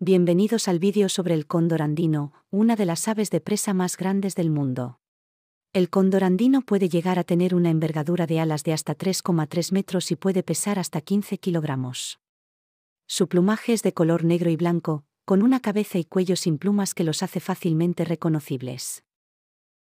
Bienvenidos al vídeo sobre el cóndor andino, una de las aves de presa más grandes del mundo. El cóndor andino puede llegar a tener una envergadura de alas de hasta 3,3 metros y puede pesar hasta 15 kilogramos. Su plumaje es de color negro y blanco, con una cabeza y cuello sin plumas que los hace fácilmente reconocibles.